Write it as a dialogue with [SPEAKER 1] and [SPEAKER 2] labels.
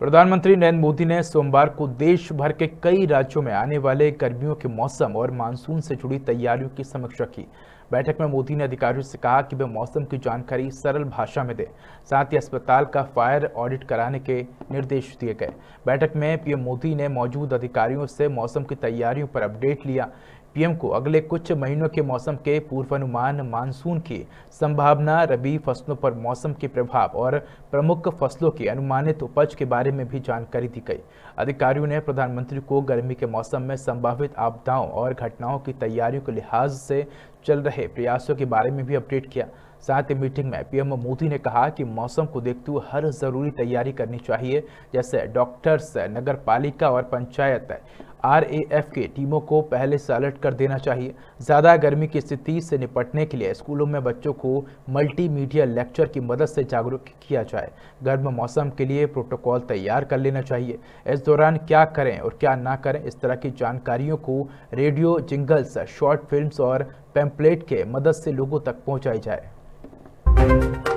[SPEAKER 1] प्रधानमंत्री नरेंद्र मोदी ने सोमवार को देश भर के कई राज्यों में आने वाले गर्मियों के मौसम और मानसून से जुड़ी तैयारियों की समीक्षा की बैठक में मोदी ने अधिकारियों से कहा कि वे मौसम की जानकारी सरल भाषा में दें साथ ही अस्पताल का फायर ऑडिट कराने के निर्देश दिए गए बैठक में पीएम मोदी ने मौजूद अधिकारियों से मौसम की तैयारियों पर अपडेट लिया पीएम को अगले कुछ महीनों के मौसम के पूर्वानुमान मानसून की संभावना रबी फसलों पर मौसम के प्रभाव और प्रमुख फसलों की अनुमानित उपज के बारे में भी जानकारी दी गई अधिकारियों ने प्रधानमंत्री को गर्मी के मौसम में संभावित आपदाओं और घटनाओं की तैयारियों के लिहाज से चल रहे प्रयासों के बारे में भी अपडेट किया साथ ही मीटिंग में पीएम मोदी ने कहा कि मौसम को देखते हुए हर जरूरी तैयारी करनी चाहिए जैसे डॉक्टर्स नगर पालिका और पंचायत आरएएफ के टीमों को पहले से अलर्ट कर देना चाहिए ज़्यादा गर्मी की स्थिति से निपटने के लिए स्कूलों में बच्चों को मल्टीमीडिया लेक्चर की मदद से जागरूक किया जाए गर्म मौसम के लिए प्रोटोकॉल तैयार कर लेना चाहिए इस दौरान क्या करें और क्या ना करें इस तरह की जानकारियों को रेडियो जिंगल्स शॉर्ट फिल्म और पेम्पलेट के मदद से लोगों तक पहुँचाई जाए